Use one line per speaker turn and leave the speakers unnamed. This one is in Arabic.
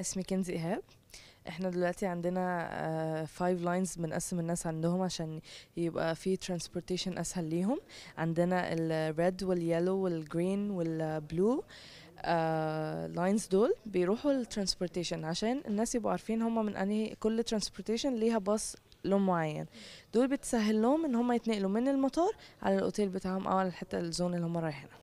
اسمي كنزي إيهاب احنا دلوقتي عندنا فايف آه، لاينز بنقسم الناس عندهم عشان يبقى في ترانسبورتيشن اسهل ليهم عندنا الريد واليلو والجرين والبلو لاينز دول بيروحوا الترانسبورتيشن عشان الناس يبقوا عارفين هم من انهي كل ترانسبورتيشن ليها باص لون معين دول بتسهل لهم ان هم يتنقلوا من المطار على الاوتيل بتاعهم او على الحته الزون اللي هم رايحينها